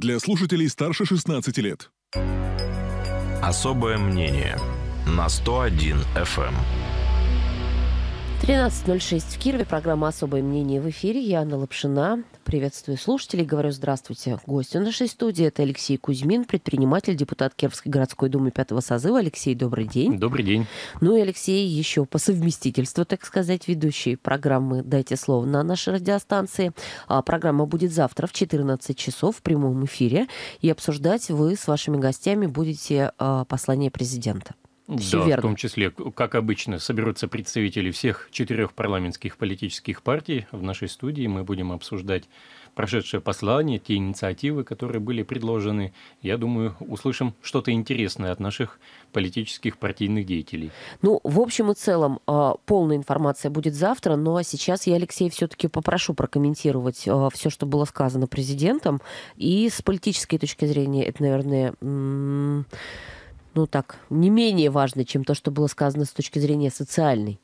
для слушателей старше 16 лет. Особое мнение на 101 FM. 13.06 в Кирове. Программа «Особое мнение» в эфире. Я Анна Лапшина. Приветствую слушателей. Говорю здравствуйте. Гостю нашей студии это Алексей Кузьмин, предприниматель, депутат Кировской городской думы пятого созыва. Алексей, добрый день. Добрый день. Ну и Алексей еще по совместительству, так сказать, ведущий программы «Дайте слово» на нашей радиостанции. А программа будет завтра в 14 часов в прямом эфире. И обсуждать вы с вашими гостями будете а, послание президента. Все да, верно. в том числе, как обычно, соберутся представители всех четырех парламентских политических партий в нашей студии. Мы будем обсуждать прошедшее послание, те инициативы, которые были предложены. Я думаю, услышим что-то интересное от наших политических партийных деятелей. Ну, в общем и целом, а, полная информация будет завтра, но ну, а сейчас я, Алексей, все-таки попрошу прокомментировать а, все, что было сказано президентом. И с политической точки зрения это, наверное, ну так, не менее важно, чем то, что было сказано с точки зрения социальной?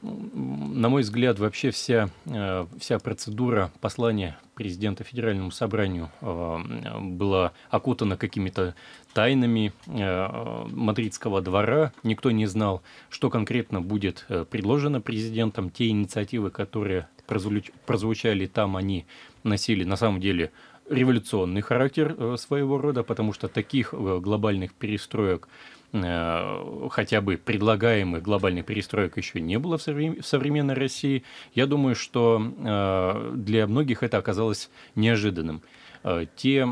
На мой взгляд, вообще вся, э, вся процедура послания президента Федеральному собранию э, была окутана какими-то тайнами э, мадридского двора. Никто не знал, что конкретно будет предложено президентом. Те инициативы, которые прозвучали там, они носили на самом деле революционный характер э, своего рода, потому что таких э, глобальных перестроек э, хотя бы предлагаемых глобальных перестроек еще не было в современной России, я думаю, что для многих это оказалось неожиданным. Те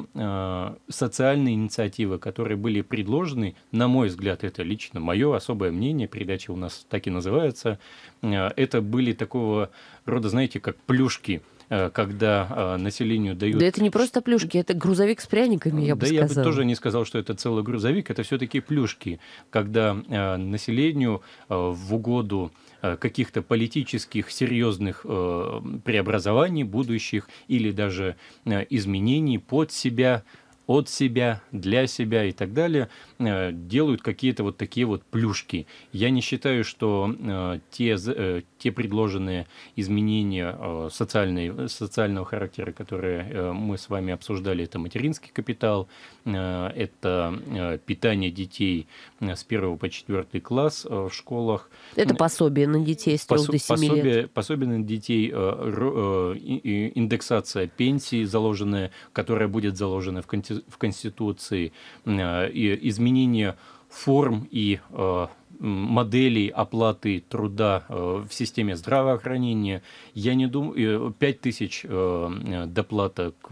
социальные инициативы, которые были предложены, на мой взгляд, это лично мое особое мнение, передача у нас так и называется, это были такого рода, знаете, как плюшки – Э, когда э, населению дают... Да это не просто плюшки, это грузовик с пряниками, я бы сказал. Да я бы тоже не сказал, что это целый грузовик, это все-таки плюшки, когда э, населению в угоду каких-то политических серьезных преобразований будущих или даже изменений под себя от себя, для себя и так далее, э, делают какие-то вот такие вот плюшки. Я не считаю, что э, те, э, те предложенные изменения социальные, социального характера, которые мы с вами обсуждали, это материнский капитал, это питание детей с 1 по 4 класс в школах. Это пособие на детей с 3 Посо- до 7 пособие, лет. Пособие на детей, индексация пенсии заложенная, которая будет заложена в конституции в Конституции, э, и изменение форм и э, моделей оплаты труда э, в системе здравоохранения. Я не думаю, 5 тысяч доплата к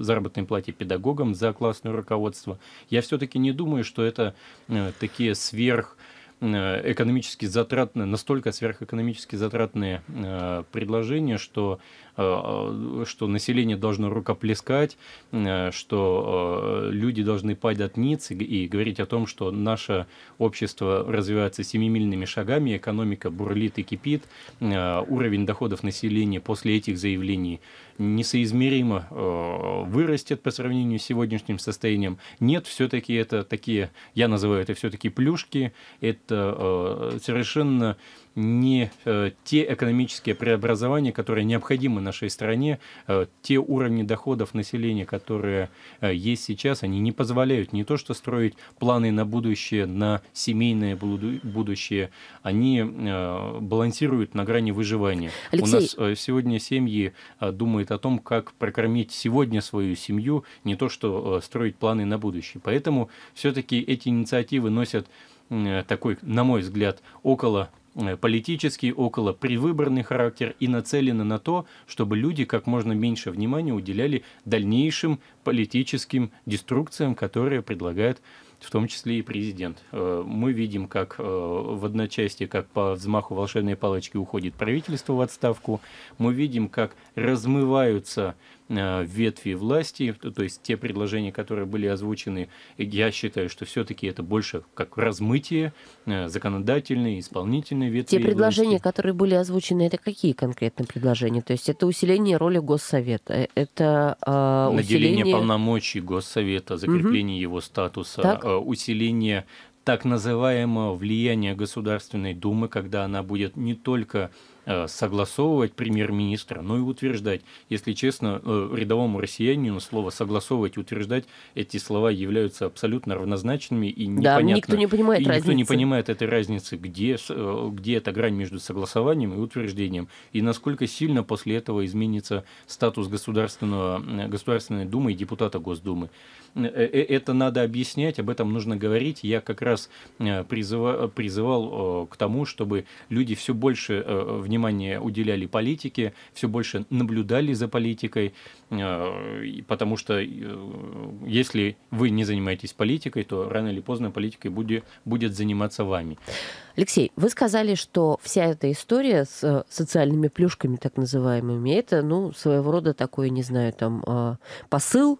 заработной плате педагогам за классное руководство. Я все-таки не думаю, что это такие сверх экономически затратные, настолько сверхэкономически затратные предложения, что Э, э, что население должно рукоплескать, э, что люди должны падать от ниц и говорить о том, что наше общество развивается семимильными шагами, экономика бурлит и кипит, уровень доходов населения после этих заявлений несоизмеримо вырастет по сравнению с сегодняшним состоянием. Нет, все-таки это такие, я называю это все-таки плюшки, это совершенно не те экономические преобразования, которые необходимы нашей стране, э, те уровни доходов населения, которые э, есть сейчас, они не позволяют не то что строить планы на будущее, на семейное будущее, они э, балансируют на грани выживания. Алексей... У нас сегодня семьи думают о том, как прокормить сегодня свою семью, не то что строить планы на будущее. Поэтому все-таки эти инициативы носят такой, на мой взгляд, около Э, политический, около привыборный характер и нацелены на то, чтобы люди как можно меньше внимания уделяли дальнейшим политическим деструкциям, которые предлагает в том числе и президент. Э, мы видим, как э, в одночасье, как по взмаху волшебной палочки уходит правительство в отставку, мы видим, как размываются Э, ветви власти, то есть те предложения, которые были озвучены, я считаю, что все-таки это больше как размытие э, законодательной, исполнительной ветви. Те предложения, власти. которые были озвучены, это какие конкретные предложения? То есть это усиление роли Госсовета, э, это э, наделение усиление... полномочий Госсовета, закрепление угу. его статуса, так? усиление так называемого влияния Государственной Думы, когда она будет не только Э, согласовывать премьер-министра, но ну и утверждать. Если честно, э, рядовому россиянину слово «согласовывать» и «утверждать» эти слова являются абсолютно равнозначными и непонятными. Да, никто не понимает и разницы. никто не понимает этой разницы, где, э, где эта грань между согласованием и утверждением, и насколько сильно после этого изменится статус государственного, Государственной Думы и депутата Госдумы. Это надо объяснять, об этом нужно говорить. Я как раз призывал, призывал к тому, чтобы люди все больше внимания внимание уделяли политике, все больше наблюдали за политикой, э, потому что э, если вы не занимаетесь политикой, то рано или поздно политикой будет, будет заниматься вами. Алексей, вы сказали, что вся эта история с э, социальными плюшками, так называемыми, это, ну, своего рода такой, не знаю, там, посыл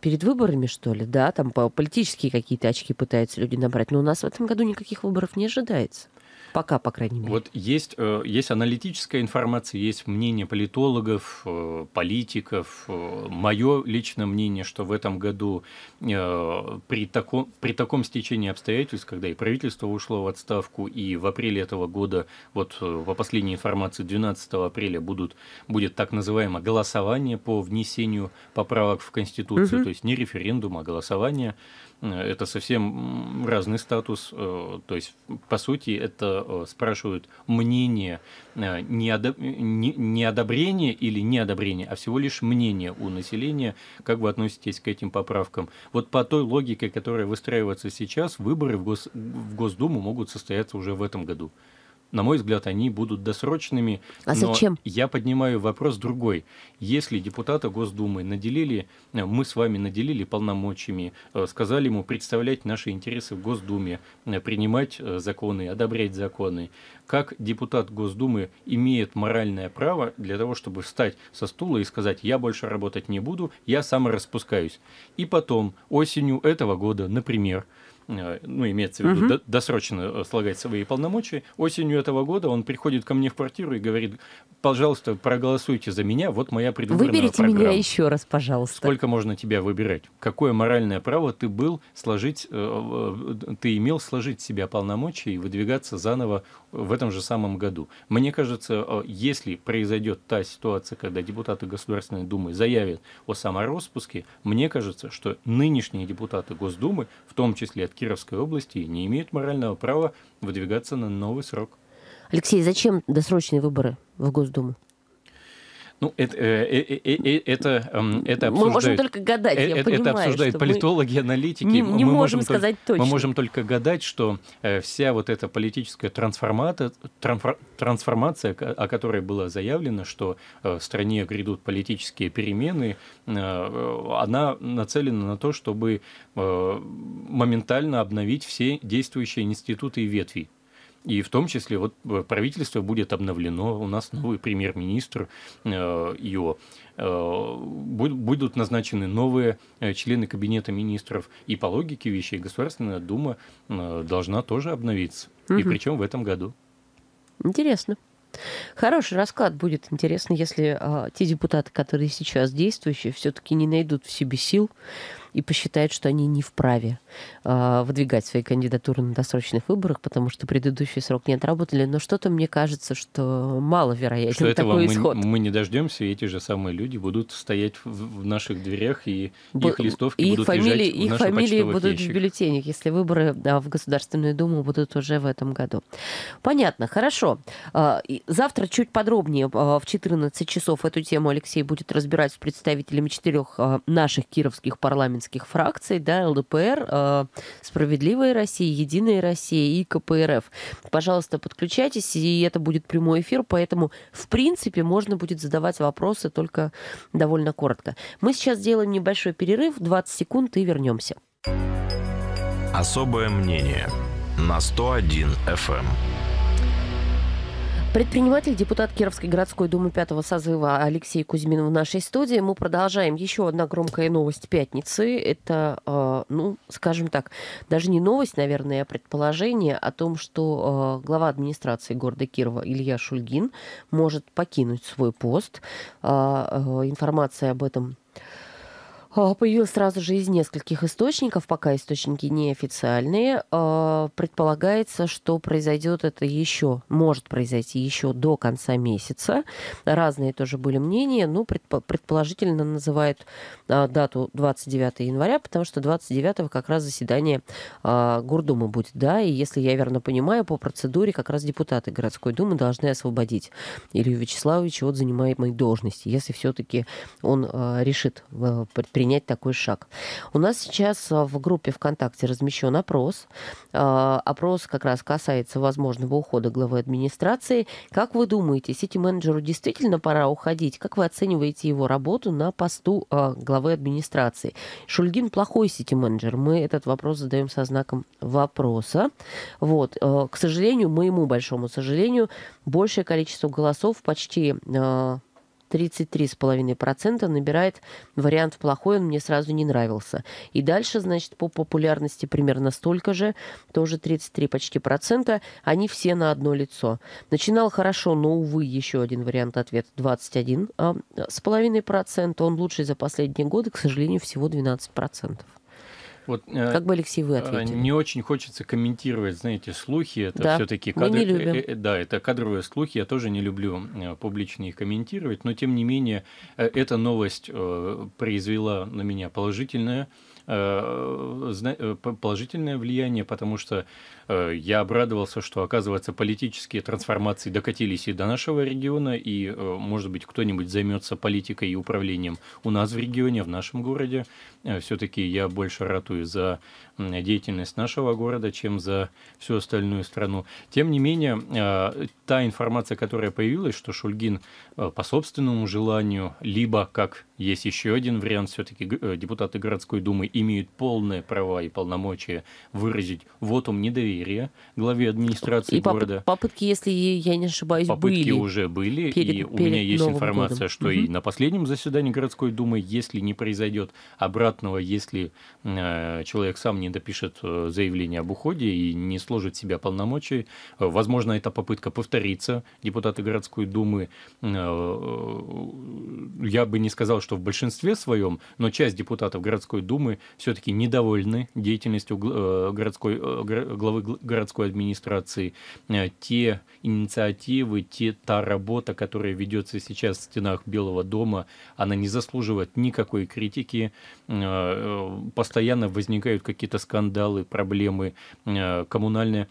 перед выборами, что ли, да, там политические какие-то очки пытаются люди набрать, но у нас в этом году никаких выборов не ожидается. Пока, по крайней мере. Вот есть, э, есть аналитическая информация, есть мнение политологов, э, политиков. Э, Мое личное мнение, что в этом году при таком, при таком стечении обстоятельств, когда и правительство ушло в отставку, и в апреле этого года, вот по последней информации, 12 апреля будут, будет так называемое голосование по внесению поправок в Конституцию, угу. то есть не референдум, а голосование это совсем разный статус. То есть, по сути, это Э, спрашивают мнение, э, не, одоб... не, не одобрение или неодобрение, а всего лишь мнение у населения, как вы относитесь к этим поправкам. Вот по той логике, которая выстраивается сейчас, выборы в, гос... в Госдуму могут состояться уже в этом году на мой взгляд, они будут досрочными. А зачем? я поднимаю вопрос другой. Если депутата Госдумы наделили, э, мы с вами наделили полномочиями, э, сказали ему представлять наши интересы в Госдуме, э, принимать законы, одобрять законы, как депутат Госдумы имеет моральное право для того, чтобы встать со стула и сказать, я больше работать не буду, я сам распускаюсь. И потом, осенью этого года, например, Э, ну, имеется в виду, Uh -huh. досрочно э, слагать свои полномочия. Осенью этого года он приходит ко мне в квартиру и говорит, пожалуйста, проголосуйте за меня, вот моя предвыборная Выберите программа. меня еще раз, пожалуйста. Сколько можно тебя выбирать? Какое моральное право ты был сложить, э, ты имел сложить себя полномочия и выдвигаться заново в этом же самом году? Мне кажется, если произойдет та ситуация, когда депутаты Государственной Думы заявят о самороспуске, мне кажется, что нынешние депутаты Госдумы, в том числе от Кировской области и не имеют морального права выдвигаться на новый срок. Алексей, зачем досрочные выборы в Госдуму? Ну, это, это, это обсуждают... Мы можем только гадать, я это, понимаю. Это обсуждают политологи, мы аналитики. Не, не мы можем сказать только, точно. Мы можем только гадать, что э, вся вот эта политическая трансформация, трансформация, о которой было заявлено, что э, в стране грядут политические перемены, э, она нацелена на то, чтобы моментально обновить все действующие институты и ветви и в том числе вот э, правительство будет обновлено, у нас новый премьер-министр ее э, э, будут назначены новые члены кабинета министров, и по логике вещей Государственная Дума должна тоже обновиться, угу. и причем в этом году. Интересно. Хороший расклад будет интересно, если а, те депутаты, которые сейчас действующие, все-таки не найдут в себе сил и посчитает, что они не вправе э, выдвигать свои кандидатуры на досрочных выборах, потому что предыдущий срок не отработали. Но что-то мне кажется, что маловероятен что этого такой исход. Мы, мы не дождемся, и эти же самые люди будут стоять в, в наших дверях, и Бу- их листовки и будут фамилии, лежать в Их фамилии будут ящик. в бюллетенях, если выборы да, в Государственную Думу будут уже в этом году. Понятно, хорошо. А, завтра чуть подробнее а, в 14 часов эту тему Алексей будет разбирать с представителями четырех наших кировских парламентских республиканских фракций, да, ЛДПР, э, «Справедливая Россия», «Единая Россия» и КПРФ. Пожалуйста, подключайтесь, и это будет прямой эфир, поэтому, в принципе, можно будет задавать вопросы только довольно коротко. Мы сейчас сделаем небольшой перерыв, 20 секунд, и вернемся. Особое мнение на 101 FM. Предприниматель, депутат Кировской городской думы пятого созыва Алексей Кузьмин в нашей студии. Мы продолжаем. Еще одна громкая новость пятницы. Это, э, ну, скажем так, даже не новость, наверное, а предположение о том, что э, глава администрации города Кирова Илья Шульгин может покинуть свой пост. Э, информация об этом а, появилось сразу же из нескольких источников, пока источники неофициальные. А, предполагается, что произойдет это еще, может произойти еще до конца месяца. Разные тоже были мнения, но ну, предположительно называют а, дату 29 января, потому что 29 как раз заседание Гордумы будет, да, и если я верно понимаю, по процедуре как раз депутаты городской думы должны освободить Илью Вячеславовича от занимаемой должности, если все-таки он решит э, предпринять предпринять такой шаг. У нас сейчас а, в группе ВКонтакте размещен опрос. А, опрос как раз касается возможного ухода главы администрации. Как вы думаете, сити-менеджеру действительно пора уходить? Как вы оцениваете его работу на посту а, главы администрации? Шульгин плохой сити-менеджер. Мы этот вопрос задаем со знаком вопроса. Вот. К сожалению, моему большому сожалению, большее количество голосов, почти 33,5% набирает вариант плохой, он мне сразу не нравился. И дальше, значит, по популярности примерно столько же, тоже 33 почти процента, они все на одно лицо. Начинал хорошо, но, увы, еще один вариант ответа 21,5%, а, он лучший за последние годы, к сожалению, всего 12%. Вот, э, как бы Алексей вы э, ответили? Не очень хочется комментировать, знаете, слухи. Это да, все-таки кадры... не любим. Э, да, это кадровые слухи. Я тоже не люблю публично их комментировать, но тем не менее эта новость произвела на меня положительное положительное влияние, потому что Э, я обрадовался, что, оказывается, политические трансформации докатились и до нашего региона, и, э, может быть, кто-нибудь займется политикой и управлением у нас в регионе, в нашем городе. Э, все-таки я больше ратую за деятельность нашего города, чем за всю остальную страну. Тем не менее, та информация, которая появилась, что Шульгин по собственному желанию, либо, как есть еще один вариант, все-таки депутаты городской думы имеют полное право и полномочия выразить вотум недоверия Берия, главе администрации и города. попытки, если я не ошибаюсь, попытки были. Попытки уже были, перед, и у перед меня есть Новым информация, годом. что угу. и на последнем заседании городской думы, если не произойдет обратного, если э, человек сам не допишет э, заявление об уходе и не сложит себя полномочий, э, возможно, эта попытка повторится. Депутаты городской думы, э, э, я бы не сказал, что в большинстве своем, но часть депутатов городской думы все-таки недовольны деятельностью городской, главы городской администрации, э, те инициативы, те, та работа, которая ведется сейчас в стенах Белого дома, она не заслуживает никакой критики. Э, э, постоянно возникают какие-то скандалы, проблемы. Коммунальные,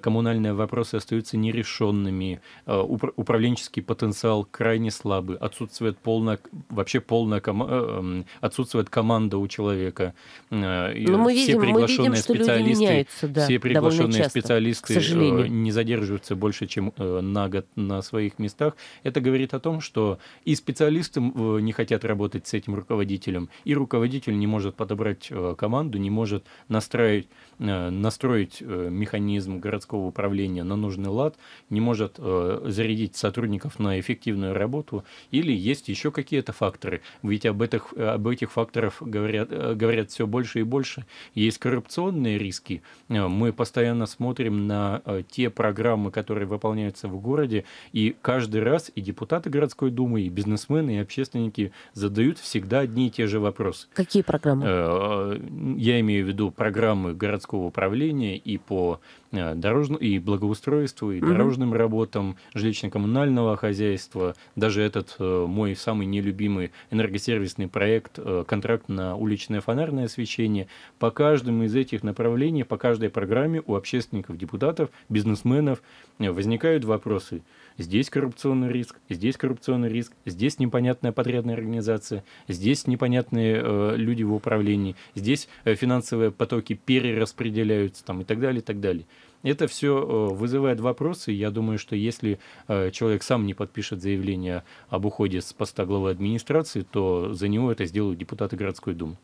коммунальные вопросы остаются нерешенными. Управленческий потенциал крайне слабый. Отсутствует полная, вообще полная эм, отсутствует команда у человека. Но ну, мы все видим, приглашенные мы видим, что специалисты, люди меняются, да, все приглашенные приглашенные часто, специалисты э, не задерживаются больше, чем э, на год на своих местах, это говорит о том, что и специалисты э, не хотят работать с этим руководителем, и руководитель не может подобрать команду, не может настроить, настроить механизм городского управления на нужный лад, не может зарядить сотрудников на эффективную работу, или есть еще какие-то факторы. Ведь об этих, об этих факторах говорят, говорят все больше и больше. Есть коррупционные риски. Мы постоянно постоянно смотрим на э, те программы, которые выполняются в городе, и каждый раз и депутаты городской думы, и бизнесмены, и общественники задают всегда одни и те же вопросы. Какие программы? Э, я имею в виду программы городского управления и по Э, дорожному и благоустройству, и угу. дорожным работам, жилищно-коммунального хозяйства. Даже этот э, мой самый нелюбимый энергосервисный проект, э, контракт на уличное фонарное освещение, по каждому из этих направлений, по каждой программе у общественников, депутатов, бизнесменов э, возникают вопросы – здесь коррупционный риск, здесь коррупционный риск, здесь непонятная подрядная организация, здесь непонятные э, люди в управлении, здесь э, финансовые потоки перераспределяются там, и так далее, и так далее. Это все э, вызывает вопросы. Я думаю, что если э, человек сам не подпишет заявление об уходе с поста главы администрации, то за него это сделают депутаты городской думы.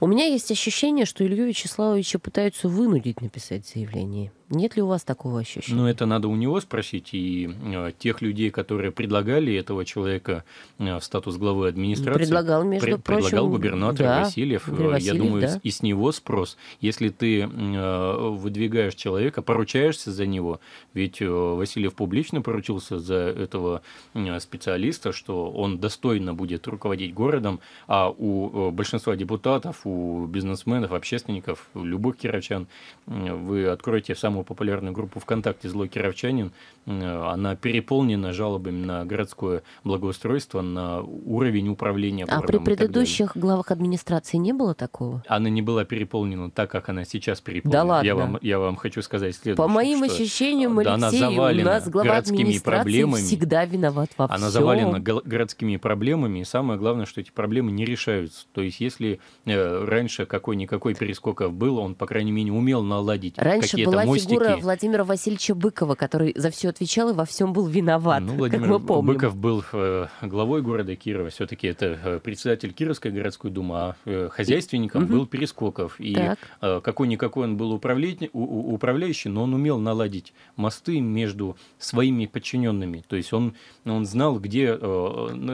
У меня есть ощущение, что Илью Вячеславовича пытаются вынудить написать заявление. Нет ли у вас такого ощущения? Ну, это надо у него спросить. И э, тех людей, которые предлагали этого человека э, в статус главы администрации... Предлагал, между пред, прочим... Предлагал губернатор да, Васильев. Э, Васильев. Я думаю, да. и с него спрос. Если ты э, выдвигаешь человека, поручаешься за него, ведь э, Васильев публично поручился за этого э, специалиста, что он достойно будет руководить городом, а у э, большинства депутатов депутатов, у бизнесменов, общественников, у любых кировчан. Вы откроете самую популярную группу ВКонтакте «Злой кировчанин». Она переполнена жалобами на городское благоустройство, на уровень управления А при предыдущих главах администрации не было такого? Она не была переполнена так, как она сейчас переполнена. Да ладно? Я вам, я вам хочу сказать следующее. По моим ощущениям, Алексей, она завалена у нас глава городскими проблемами. всегда виноват во всем. Она завалена городскими проблемами, и самое главное, что эти проблемы не решаются. То есть, если Э, раньше какой-никакой перескоков был он, по крайней мере, умел наладить Раньше какие-то была мостики. фигура Владимира Васильевича Быкова, который за все отвечал и во всем был виноват, ну, Владимир как мы помним. Быков был э, главой города Кирова, все-таки это э, председатель Кировской городской думы, а хозяйственником и... был Перескоков. И какой-никакой он был управлять... управляющий, но он умел наладить мосты между своими подчиненными. То есть он, он знал, где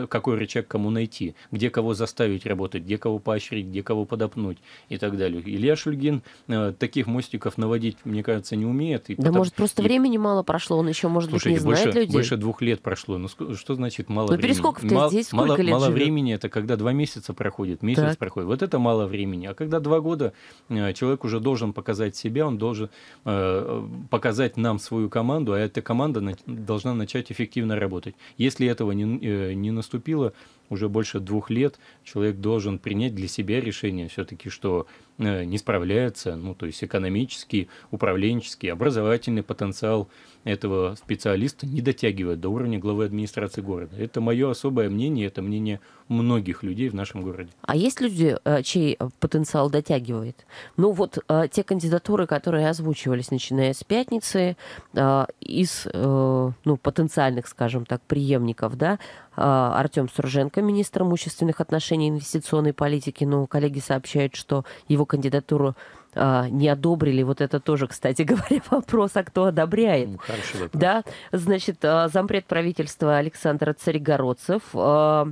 какой рычаг кому найти, где кого заставить работать, где кого поощрить, где кого подопнуть и так далее. Илья Шульгин э, таких мостиков наводить, мне кажется, не умеет. И да, потом... может, просто и... времени мало прошло, он еще, может Слушайте, быть, не больше, знает людей. больше двух лет прошло. Ну, что значит мало Но ну, времени? Перескок Мал, здесь мало, лет Мало времени, это когда два месяца проходит, месяц так. проходит. Вот это мало времени. А когда два года, э, человек уже должен показать себя, он должен э, показать нам свою команду, а эта команда на... должна начать эффективно работать. Если этого не, э, не наступило, уже больше двух лет человек должен принять для себя решение все-таки, что Э, не справляется, ну, то есть экономический, управленческий, образовательный потенциал этого специалиста не дотягивает до уровня главы администрации города. Это мое особое мнение, это мнение многих людей в нашем городе. А есть люди, э, чей потенциал дотягивает? Ну вот э, те кандидатуры, которые озвучивались, начиная с пятницы, из ну, потенциальных, скажем так, преемников, да, Артем Сурженко, министр имущественных отношений и инвестиционной политики, ну коллеги сообщают, что его кандидатуру а, не одобрили. Вот это тоже, кстати говоря, вопрос, а кто одобряет. Хороший вопрос. Да, значит, а, зампред правительства Александр Царегородцев, а,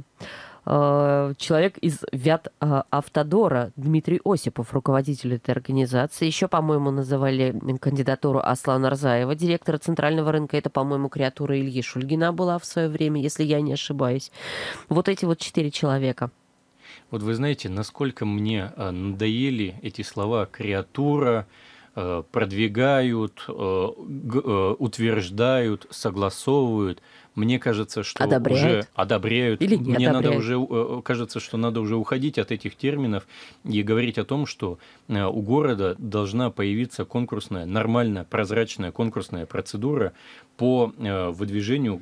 а, человек из Вят а, Автодора Дмитрий Осипов, руководитель этой организации. Еще, по-моему, называли кандидатуру Аслана Арзаева, директора Центрального рынка. Это, по-моему, креатура Ильи Шульгина была в свое время, если я не ошибаюсь. Вот эти вот четыре человека. Вот вы знаете, насколько мне э, надоели эти слова «креатура», э, продвигают, э, утверждают, согласовывают мне кажется, что одобряют. уже одобряют. Или не мне одобряют. надо уже э, э, кажется, что надо уже уходить от этих терминов и говорить о том, что э, у города должна появиться конкурсная, нормальная, прозрачная конкурсная процедура по выдвижению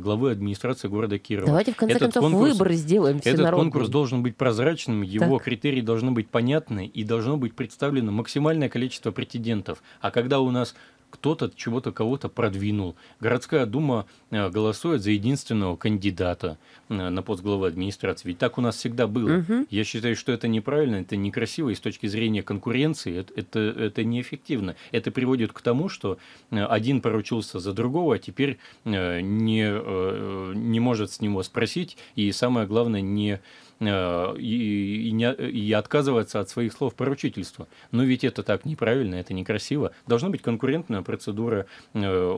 главы администрации города Кирова. Давайте в конце этот концов конкурс, выборы сделаем. Все этот конкурс должен быть прозрачным, его так. критерии должны быть понятны и должно быть представлено максимальное количество претендентов. А когда у нас кто-то чего-то кого-то продвинул. Городская дума э, голосует за единственного кандидата э, на пост главы администрации. Ведь так у нас всегда было. Угу. Я считаю, что это неправильно, это некрасиво и с точки зрения конкуренции это, это, это неэффективно. Это приводит к тому, что э, один поручился за другого, а теперь не, не может с него спросить и, самое главное, не Э, и, и, не, и отказываться от своих слов поручительства. Но ведь это так неправильно, это некрасиво. Должна быть конкурентная процедура, э,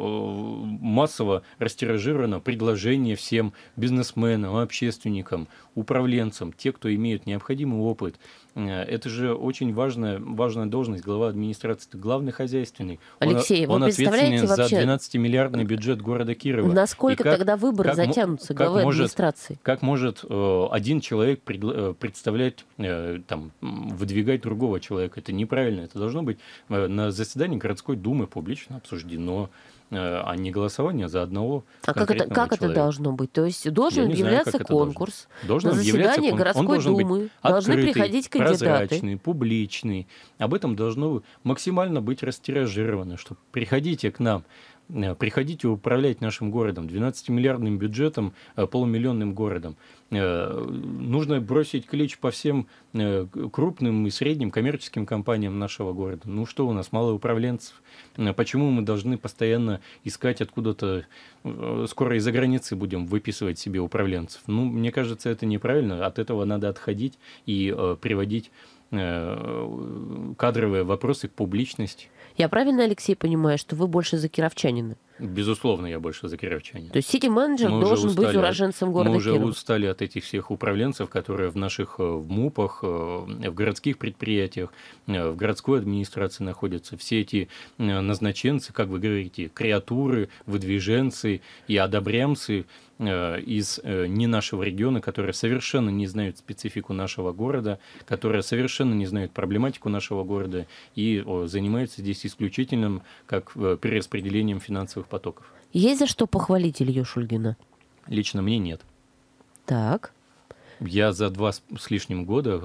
массово растиражировано предложение всем бизнесменам, общественникам, управленцам, те, кто имеют необходимый опыт. Э, это же очень важная, важная должность. Глава администрации – главный хозяйственный. Алексей, он, вы он представляете вообще... за 12-миллиардный бюджет города Кирова. Насколько как, тогда выборы как, затянутся как главы может, администрации? Как может э, один человек э, представлять, там, выдвигать другого человека? Это неправильно. Это должно быть на заседании городской думы публично обсуждено. Э, а не голосование за одного А как это, как это должно быть? То есть должен знаю, являться конкурс должен. Должен на заседании городской должен думы, открытый, должны приходить кандидаты. прозрачный, публичный. Об этом должно максимально быть растиражировано, что приходите к нам Э, Приходите управлять нашим городом, 12-миллиардным бюджетом, э, полумиллионным городом. Э, нужно бросить клич по всем крупным и средним коммерческим компаниям нашего города. Ну что у нас, мало управленцев? Почему мы должны постоянно искать откуда-то, скоро из-за границы будем выписывать себе управленцев? Ну, мне кажется, это неправильно. От этого надо отходить и приводить кадровые вопросы к публичности. Я правильно, Алексей, понимаю, что вы больше за кировчанина? Безусловно, я больше за кировчанин. То есть сити-менеджер мы должен устали, быть уроженцем города Мы уже Киров. устали от этих всех управленцев, которые в наших э, в МУПах, э, в городских предприятиях, э, в городской администрации находятся. Все эти назначенцы, как вы говорите, креатуры, выдвиженцы и одобрямцы, Э, из э, не нашего региона, которые совершенно не знают специфику нашего города, которые совершенно не знают проблематику нашего города и занимаются здесь исключительным как э, перераспределением финансовых потоков. Есть за что похвалить Илью Шульгина? Лично мне нет. Так. Я за два с лишним года,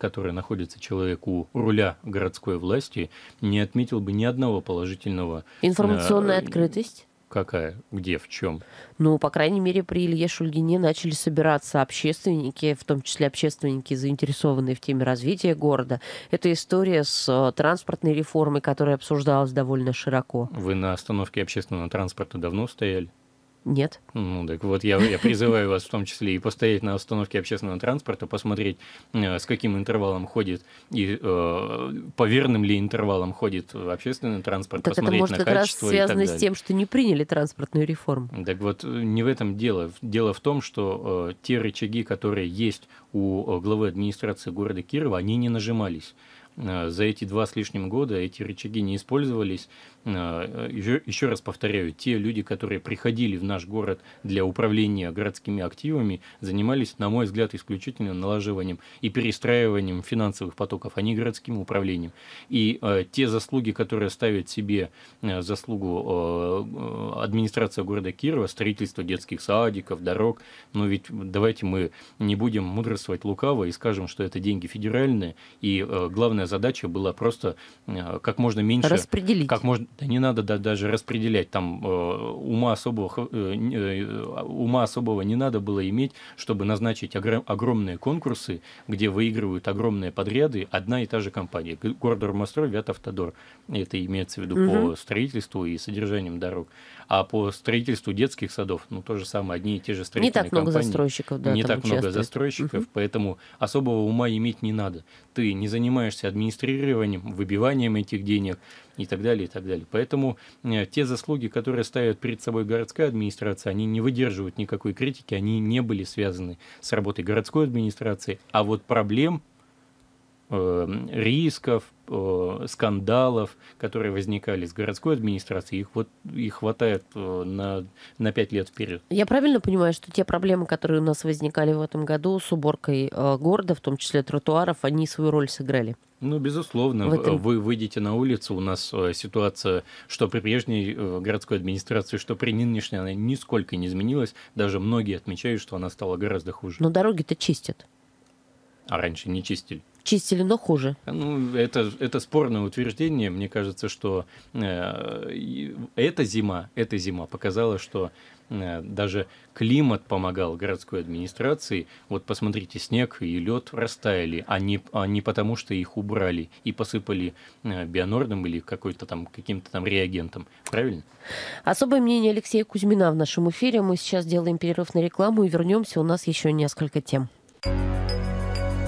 которые находится человек у руля городской власти, не отметил бы ни одного положительного... Информационная открытость? Какая? Где? В чем? Ну, по крайней мере, при Илье Шульгине начали собираться общественники, в том числе общественники, заинтересованные в теме развития города. Это история с э, транспортной реформой, которая обсуждалась довольно широко. Вы на остановке общественного транспорта давно стояли? Нет. Ну, так вот, я, я призываю вас в том числе и постоять на остановке общественного транспорта, посмотреть, э, с каким интервалом ходит и э, по верным ли интервалам ходит общественный транспорт, так посмотреть это может, на как качество. Раз связано и так далее. с тем, что не приняли транспортную реформу. Так вот, э, не в этом дело. Дело в том, что э, те рычаги, которые есть у э, главы администрации города Кирова, они не нажимались за эти два с лишним года эти рычаги не использовались, Э, еще, еще раз повторяю, те люди, которые приходили в наш город для управления городскими активами, занимались, на мой взгляд, исключительно налаживанием и перестраиванием финансовых потоков, а не городским управлением. И э, те заслуги, которые ставят себе э, заслугу администрация города Кирова, строительство детских садиков, дорог, но ну ведь давайте мы не будем мудрствовать лукаво и скажем, что это деньги федеральные, и главная задача была просто как можно меньше... Распределить. Как можно, да не надо да, даже распределять, там э, ума, особого, э, э, ума особого не надо было иметь, чтобы назначить огр- огромные конкурсы, где выигрывают огромные подряды одна и та же компания. Гордормострой, Вятавтодор. Это имеется в виду угу. по строительству и содержанием дорог. А по строительству детских садов, ну, то же самое, одни и те же строительные компании. Не так компании, много застройщиков, да, Не так участвует. много застройщиков, угу. поэтому особого ума иметь не надо ты не занимаешься администрированием, выбиванием этих денег и так далее, и так далее. Поэтому э, те заслуги, которые ставят перед собой городская администрация, они не выдерживают никакой критики, они не были связаны с работой городской администрации, а вот проблем Эм, рисков, э, скандалов, которые возникали с городской администрацией, их вот и хватает э, на, на пять лет вперед. Я правильно понимаю, что те проблемы, которые у нас возникали в этом году с уборкой э, города, в том числе тротуаров, они свою роль сыграли? Ну, безусловно, в этом... вы выйдете на улицу, у нас ситуация, что при прежней городской администрации, что при нынешней, она нисколько не изменилась. Даже многие отмечают, что она стала гораздо хуже. Но дороги-то чистят. А раньше не чистили чистили, но хуже. Ну, это, это спорное утверждение. Мне кажется, что э, эта зима, эта зима показала, что э, даже климат помогал городской администрации. Вот посмотрите, снег и лед растаяли, а не, а не потому, что их убрали и посыпали э, бионордом или какой-то там каким-то там реагентом. Правильно? Особое мнение Алексея Кузьмина в нашем эфире. Мы сейчас делаем перерыв на рекламу и вернемся. У нас еще несколько тем.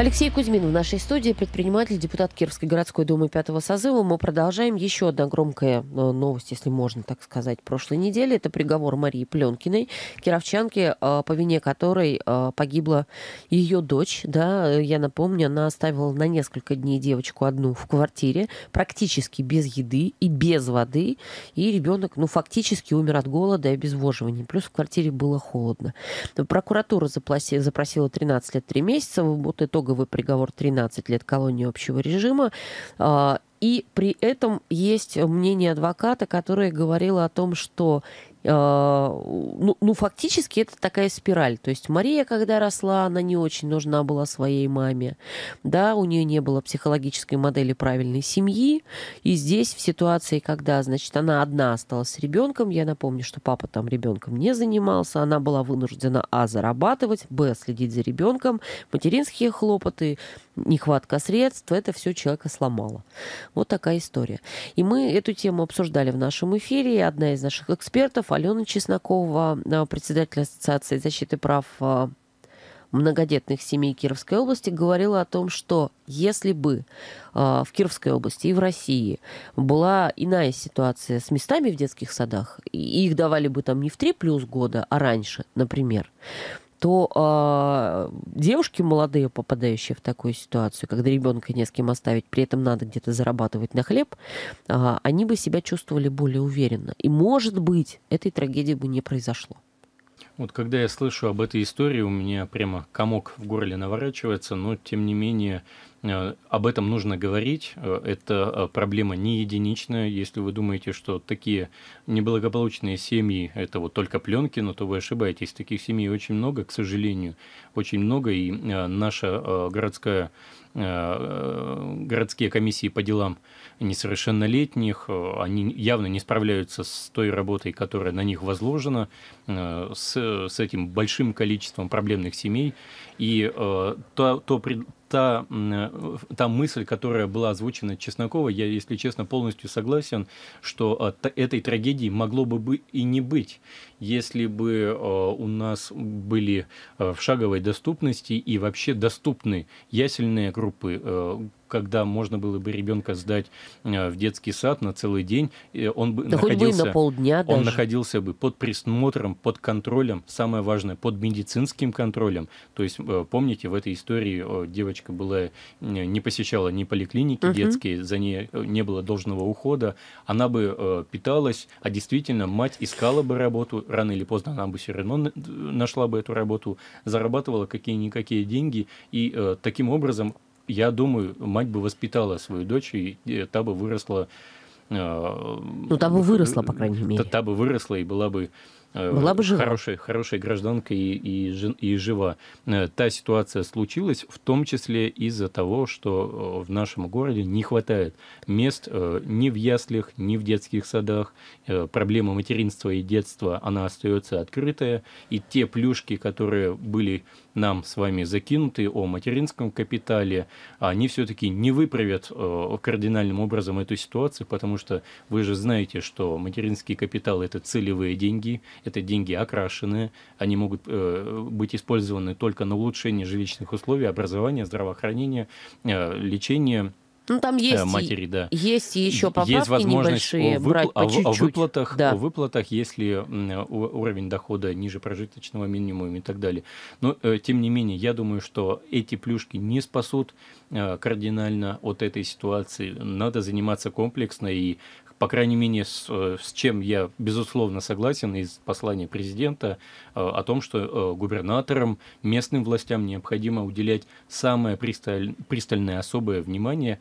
Алексей Кузьмин в нашей студии, предприниматель, депутат Кировской городской думы пятого созыва. Мы продолжаем еще одна громкая э, новость, если можно так сказать, прошлой недели. Это приговор Марии Пленкиной, кировчанки, э, по вине которой э, погибла ее дочь. Да, я напомню, она оставила на несколько дней девочку одну в квартире, практически без еды и без воды. И ребенок, ну, фактически умер от голода и обезвоживания. Плюс в квартире было холодно. Прокуратура запросила 13 лет 3 месяца. Вот итог итоговый приговор 13 лет колонии общего режима. А, и при этом есть мнение адвоката, которое говорило о том, что а, ну, ну, фактически это такая спираль. То есть Мария, когда росла, она не очень нужна была своей маме. Да, у нее не было психологической модели правильной семьи. И здесь в ситуации, когда, значит, она одна осталась с ребенком, я напомню, что папа там ребенком не занимался, она была вынуждена, а, зарабатывать, б, следить за ребенком, материнские хлопоты, нехватка средств, это все человека сломало. Вот такая история. И мы эту тему обсуждали в нашем эфире, одна из наших экспертов прав, Алена Чеснокова, э, председатель Ассоциации защиты прав э, многодетных семей Кировской области говорила о том, что если бы э, в Кировской области и в России была иная ситуация с местами в детских садах, и их давали бы там не в 3 плюс года, а раньше, например, то э, девушки молодые, попадающие в такую ситуацию, когда ребенка не с кем оставить, при этом надо где-то зарабатывать на хлеб, э, они бы себя чувствовали более уверенно. И, может быть, этой трагедии бы не произошло. Вот когда я слышу об этой истории, у меня прямо комок в горле наворачивается, но тем не менее Э, об этом нужно говорить. Э, это э, проблема не единичная. Если вы думаете, что такие неблагополучные семьи – это вот только пленки, но ну, то вы ошибаетесь. Таких семей очень много, к сожалению, очень много. И наша городская городские комиссии по делам несовершеннолетних, они явно не справляются с той работой, которая на них возложена, с, с этим большим количеством проблемных семей. И то, то, та, э, та мысль, которая была озвучена Чеснокова, я, если честно, полностью согласен, что э, этой трагедии могло бы и не быть, если бы э, у нас были в шаговой доступности и вообще доступны ясельные группы, когда можно было бы ребенка сдать э, в детский сад на целый день, он бы да находился, бы на полдня он даже. находился бы под присмотром, под контролем, самое важное, под медицинским контролем. То есть э, помните в этой истории э, девочка была не посещала ни поликлиники угу. детские, за ней не было должного ухода, она бы питалась, а действительно мать искала бы работу рано или поздно она бы все равно нашла бы эту работу, зарабатывала какие-никакие деньги и таким образом я думаю, мать бы воспитала свою дочь, и та бы выросла... Э, ну, та бы выросла, по крайней мере. Та, та бы выросла и была бы э, была бы жива. Хорошая, хорошая гражданка и, и, и жива. Э, та ситуация случилась в том числе из-за того, что в нашем городе не хватает мест ни в яслях, ни в детских садах. Проблема материнства и детства, она остается открытая. И те плюшки, которые были нам с вами закинутые о материнском капитале, они все-таки не выправят э, кардинальным образом эту ситуацию, потому что вы же знаете, что материнский капитал – это целевые деньги, это деньги окрашенные, они могут э, быть использованы только на улучшение жилищных условий, образования, здравоохранения, э, лечения – ну, там э, есть, матери, да. есть еще поправки есть возможность э, небольшие, вып... брать по о, а а чуть-чуть. О выплатах, да. о э, выплатах, если уровень дохода ниже прожиточного минимума и так далее. Но, тем не менее, я думаю, что эти плюшки не спасут кардинально от этой ситуации. Надо заниматься комплексно и по крайней мере, с, э, с чем я, безусловно, согласен из послания президента э, о том, что э, губернаторам, местным властям необходимо уделять самое присталь, пристальное особое внимание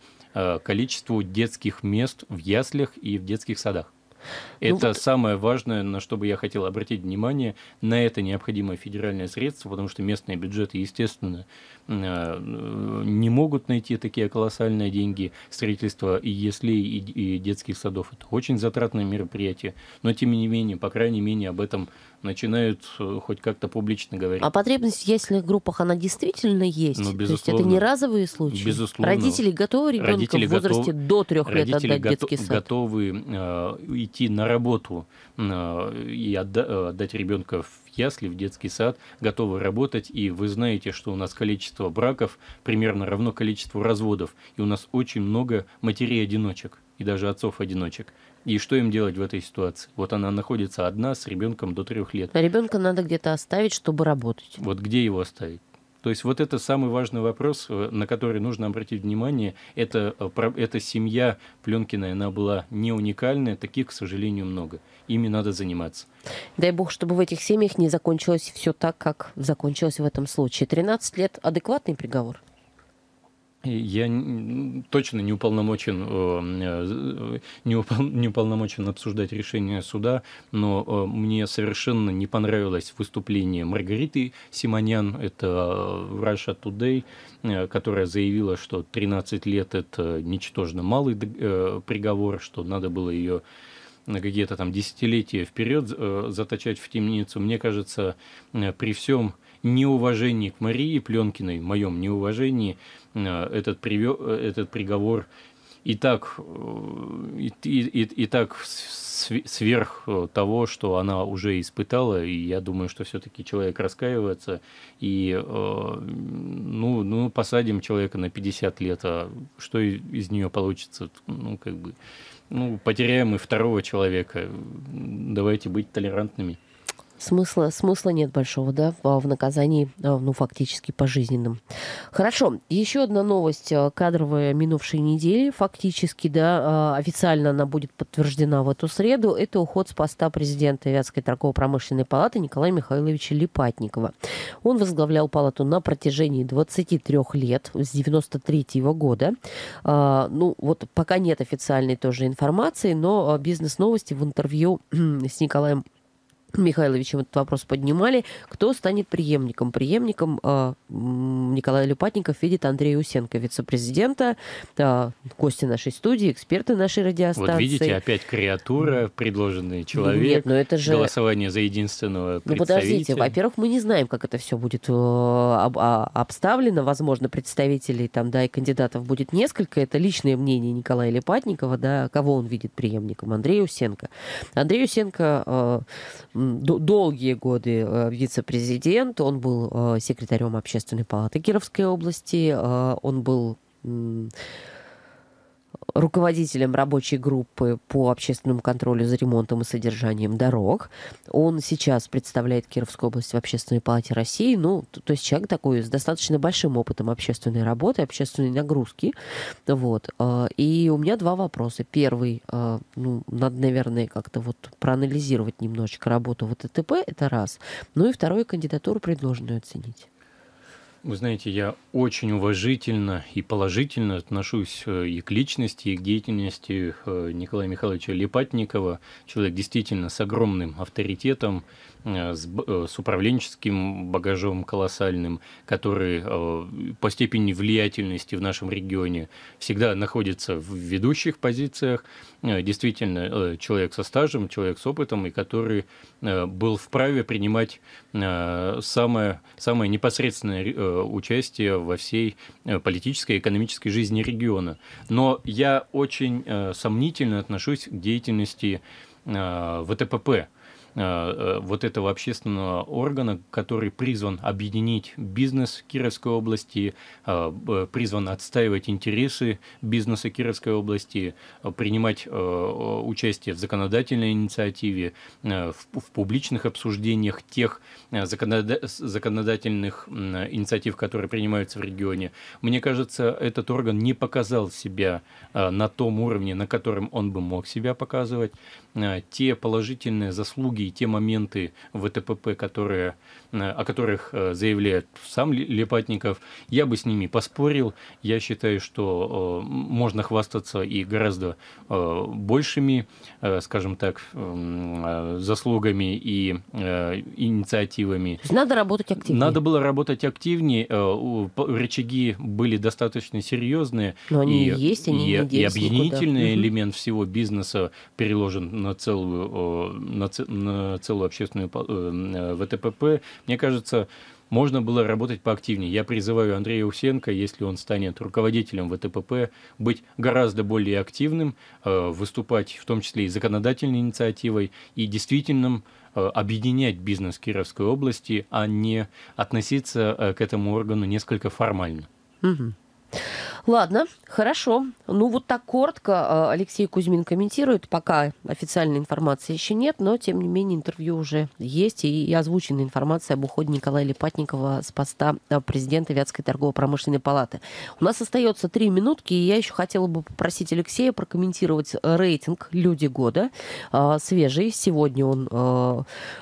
количеству детских мест в яслях и в детских садах. Ну это ну, вот... самое важное, на что бы я хотел обратить внимание. На это необходимо федеральное средство, потому что местные бюджеты, естественно, э, не могут найти такие колоссальные деньги. Строительство и если и детских садов – это очень затратное мероприятие. Но, тем не менее, по крайней мере, об этом начинают э, хоть как-то публично говорить. А потребность в ясельных группах, она действительно есть? Ну, безусловно. То есть это не разовые случаи? Безусловно. Родители готовы ребенка родители в возрасте готов... до трех лет отдать готов... детский сад? готовы э, идти на работу э, и отда... Э, отдать ребенка в ясли, в детский сад, готовы работать, и вы знаете, что у нас количество браков примерно равно количеству разводов, и у нас очень много матерей-одиночек и даже отцов-одиночек, и что им делать в этой ситуации? Вот она находится одна с ребенком до трех лет. А ребенка надо где-то оставить, чтобы работать. Вот где его оставить? То есть вот это самый важный вопрос, э, на который нужно обратить внимание. Это, э, эта семья Пленкина, она была не уникальная, таких, к сожалению, много. Ими надо заниматься. Дай бог, чтобы в этих семьях не закончилось все так, как закончилось в этом случае. 13 лет – адекватный приговор? Я точно не уполномочен, э, э, не уполномочен обсуждать решение суда, но э, мне совершенно не понравилось выступление Маргариты Симонян, это Russia Today, которая заявила, что 13 лет – это ничтожно малый приговор, что надо было ее на какие-то там десятилетия вперед заточать в темницу. Мне кажется, при всем неуважении к Марии Пленкиной, моем неуважении, э, этот, привё, этот приговор и так, э, и, и, и так сверх э, того, что она уже испытала, и я думаю, что все-таки человек раскаивается, и ну, ну, посадим человека на 50 лет, а что из нее получится, ну, как бы, ну, потеряем мы второго человека, давайте быть толерантными смысла, смысла нет большого, да, а в наказании, а, ну, фактически пожизненным. Хорошо, еще одна новость а, кадровая минувшей недели, фактически, да, официально она будет подтверждена в эту среду, это уход с поста президента Вятской торгово-промышленной палаты Николая Михайловича Липатникова. Он возглавлял палату на протяжении 23 лет, с 93 -го года. Ну, вот пока нет официальной тоже информации, но бизнес-новости в интервью с Николаем Михайловичем этот вопрос поднимали. Кто станет преемником? Преемником э, Николай Люпатников видит Андрея Усенко, вице-президента, э, гости нашей студии, эксперты нашей радиостанции. Вот видите, опять креатура, предложенный человек, Нет, но ну это же... голосование за единственного представителя. Ну подождите, во-первых, мы не знаем, как это все будет э, об, а, обставлено. Возможно, представителей там, да, и кандидатов будет несколько. Это личное мнение Николая Лепатникова, да, кого он видит преемником? Андрея Усенко. Андрей Усенко э, долгие годы э, вице-президент, он был э, секретарем общественной палаты Кировской области, э, он был руководителем рабочей группы по общественному контролю за ремонтом и содержанием дорог. Он сейчас представляет Кировскую область в Общественной палате России. Ну, то, то есть человек такой с достаточно большим опытом общественной работы, общественной нагрузки. Вот. Э, и у меня два вопроса. Первый, э, ну, надо, наверное, как-то вот проанализировать немножечко работу ВТТП, это раз. Ну и второе, кандидатуру предложенную оценить. Вы знаете, я очень уважительно и положительно отношусь э, и к личности, и к деятельности э, Николая Михайловича Лепатникова. Человек действительно с огромным авторитетом, э, с, управленческим багажом колоссальным, который по степени влиятельности в нашем регионе всегда находится в ведущих позициях. Действительно, человек со стажем, человек с опытом, и который был вправе принимать самое, самое непосредственное участие во всей э, политической и экономической жизни региона. Но я очень э, сомнительно отношусь к деятельности э, ВТПП Э, э, вот этого общественного органа, который призван объединить бизнес Кировской области, э, призван отстаивать интересы бизнеса Кировской области, принимать участие в законодательной инициативе, в, публичных обсуждениях тех законодательных инициатив, которые принимаются в регионе. Мне кажется, этот орган не показал себя на том уровне, на котором он бы мог себя показывать. Те положительные заслуги и те моменты в ТПП, которые, э, о которых э, заявляет сам Лепатников, я бы с ними поспорил. Я считаю, что э, можно хвастаться и гораздо большими, скажем так, заслугами и инициативами. Надо работать активнее. Надо было работать активнее. Рычаги были достаточно серьезные. Но они и, есть, они и, не и объединительный никуда. элемент всего бизнеса переложен на целую на, на целую общественную э, э, ВТПП. Мне кажется, можно было работать поактивнее. Я призываю Андрея Усенко, если он станет руководителем ВТПП, быть гораздо более активным, э, выступать в том числе и законодательной инициативой, и действительно объединять бизнес Кировской области, а не относиться к этому органу несколько формально. Угу. Ладно, хорошо. Ну вот так коротко а, Алексей Кузьмин комментирует. Пока официальной информации еще нет, но тем не менее интервью уже есть и, озвучена информация об уходе Николая Лепатникова с поста а, президента Вятской торгово-промышленной палаты. У нас остается три минутки, и я еще хотела бы попросить Алексея прокомментировать э, рейтинг «Люди года». А, свежий. Сегодня он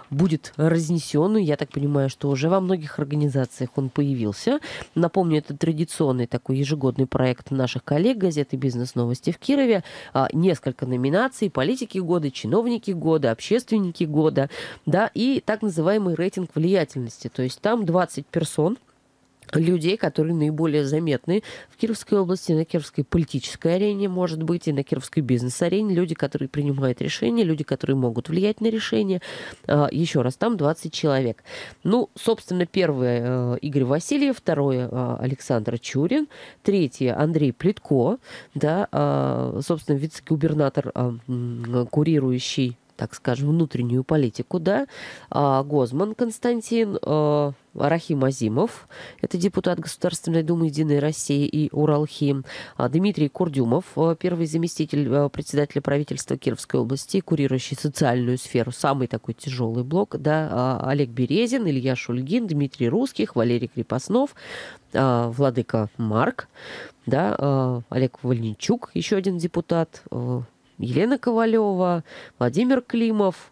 будет разнесен. Я так понимаю, что уже во многих организациях он появился. Напомню, это традиционный такой такой ежегодный проект наших коллег газеты «Бизнес-новости» в Кирове. А, несколько номинаций. Политики года, чиновники года, общественники года. Да, и так называемый рейтинг влиятельности. То есть там 20 персон – людей, которые наиболее заметны в Кировской области, на Кировской политической арене, может быть, и на Кировской бизнес-арене. Люди, которые принимают решения, люди, которые могут влиять на решения. А, еще раз, там 20 человек. Ну, собственно, первое э, Игорь Васильев, второе э, Александр Чурин, третье Андрей Плитко, да, а, собственно, вице-губернатор, а, курирующий так скажем, внутреннюю политику, да, а, Гозман Константин, а, Рахим Азимов, это депутат Государственной Думы Единой России и Уралхим, а, Дмитрий Курдюмов, а, первый заместитель председателя правительства Кировской области, курирующий социальную сферу, самый такой тяжелый блок, да, Олег Березин, Илья Шульгин, Дмитрий Русских, Валерий Крепостнов, Владыка Марк, да, Олег Вольничук, еще один депутат, Елена Ковалева, Владимир Климов.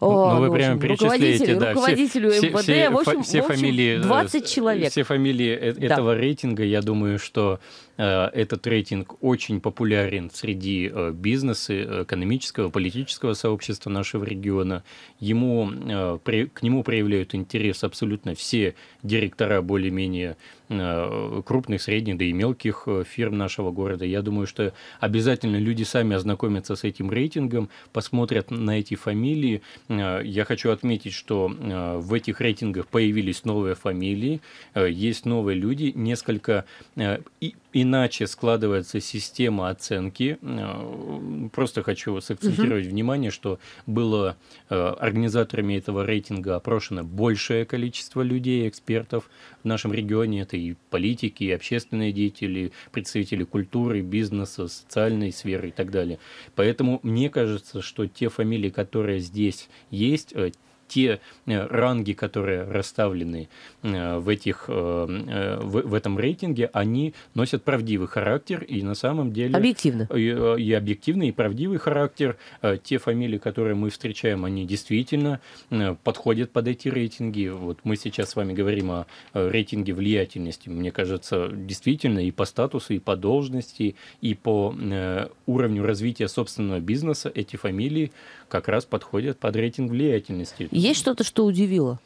Ну, ну, О, ну, вы ну, прямо перечисляете, да, руководителю все, МВД, все, в общем, все фамилии, 20 э, человек. Все фамилии э да. этого рейтинга, я думаю, что э, этот рейтинг очень популярен среди э, бизнеса, э, экономического, политического сообщества нашего региона. Ему, э, при, к нему проявляют интерес абсолютно все директора более-менее э, крупных, средних, да и мелких э, фирм нашего города. Я думаю, что обязательно люди сами ознакомятся с этим рейтингом, посмотрят на эти фамилии. Э, я хочу отметить, что в этих рейтингах появились новые фамилии, есть новые люди, несколько и иначе складывается система оценки. Э, просто хочу сакцентировать угу. внимание, что было э, организаторами этого рейтинга опрошено большее количество людей, экспертов в нашем регионе. Это и политики, и общественные деятели, представители культуры, бизнеса, социальной сферы и так далее. Поэтому мне кажется, что те фамилии, которые здесь есть, э, те э, ранги, которые расставлены э, в, этих, э, в, в этом рейтинге, они носят правдивый характер и на самом деле... Объективно. И, и объективный, и правдивый характер. Те фамилии, которые мы встречаем, они действительно подходят под эти рейтинги. Вот мы сейчас с вами говорим о рейтинге влиятельности. Мне кажется, действительно и по статусу, и по должности, и по уровню развития собственного бизнеса эти фамилии как раз подходят под рейтинг влиятельности. Есть что-то, что удивило?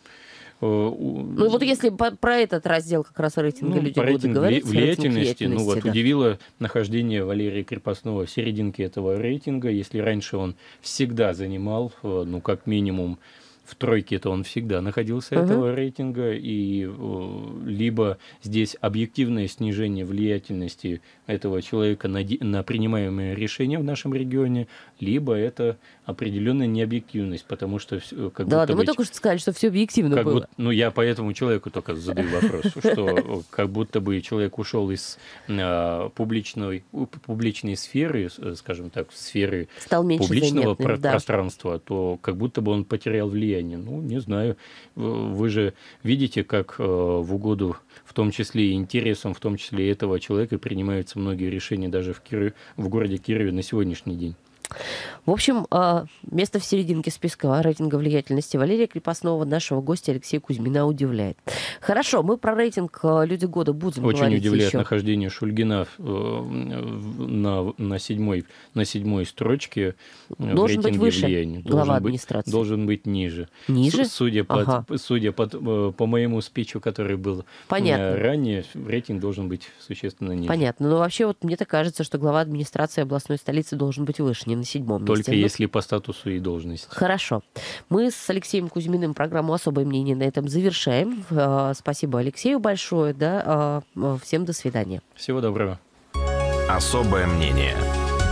Э, ну вот если про этот раздел как раз рейтинга ну, людей рейтинг говорить, влиятельности, рейтинг влиятельности, ну вот да. удивило нахождение Валерия Крепостного в серединке этого рейтинга, если раньше он всегда занимал, э, ну как минимум в тройке то он всегда находился uh-huh. этого рейтинга, и э, либо здесь объективное снижение влиятельности этого человека на, на принимаемые решения в нашем регионе, либо это определенная необъективность, потому что... Э, как да ладно, да, вы только что сказали, что все объективно как было. Будто, ну, я поэтому человеку только задаю вопрос, что э, как будто бы человек ушел из э, публичной, публичной сферы, скажем так, сферы публичного пространства, то как будто бы он потерял влияние. Ну, не знаю. Вы же видите, как в угоду, в том числе и интересам, в том числе этого человека принимаются принимаются многие решения даже в, Кирове, в городе Кирове на сегодняшний день. В общем, а, место в серединке списка рейтинга влиятельности Валерия Крепостного нашего гостя Алексея Кузьмина удивляет. Хорошо, мы про рейтинг а, «Люди года» будем Очень говорить удивляет еще. нахождение Шульгина э, на, на, седьмой, на седьмой строчке э, должен в рейтинге быть выше влияния. Должен глава быть, администрации. Должен быть ниже. Ниже? Судя, ага. по, судя по, э, по моему спичу, который был Понятно. ранее, рейтинг должен быть существенно ниже. Понятно. Но ну, вообще вот мне так кажется, что глава администрации областной столицы должен быть выше. Не на седьмом месте. Только ну, если по статусу и должности. Хорошо. Мы с Алексеем Кузьминым программу «Особое мнение» на этом завершаем. Э, спасибо Алексею большое. Да? Э, всем до свидания. Всего доброго. «Особое мнение»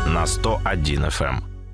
на 101 FM.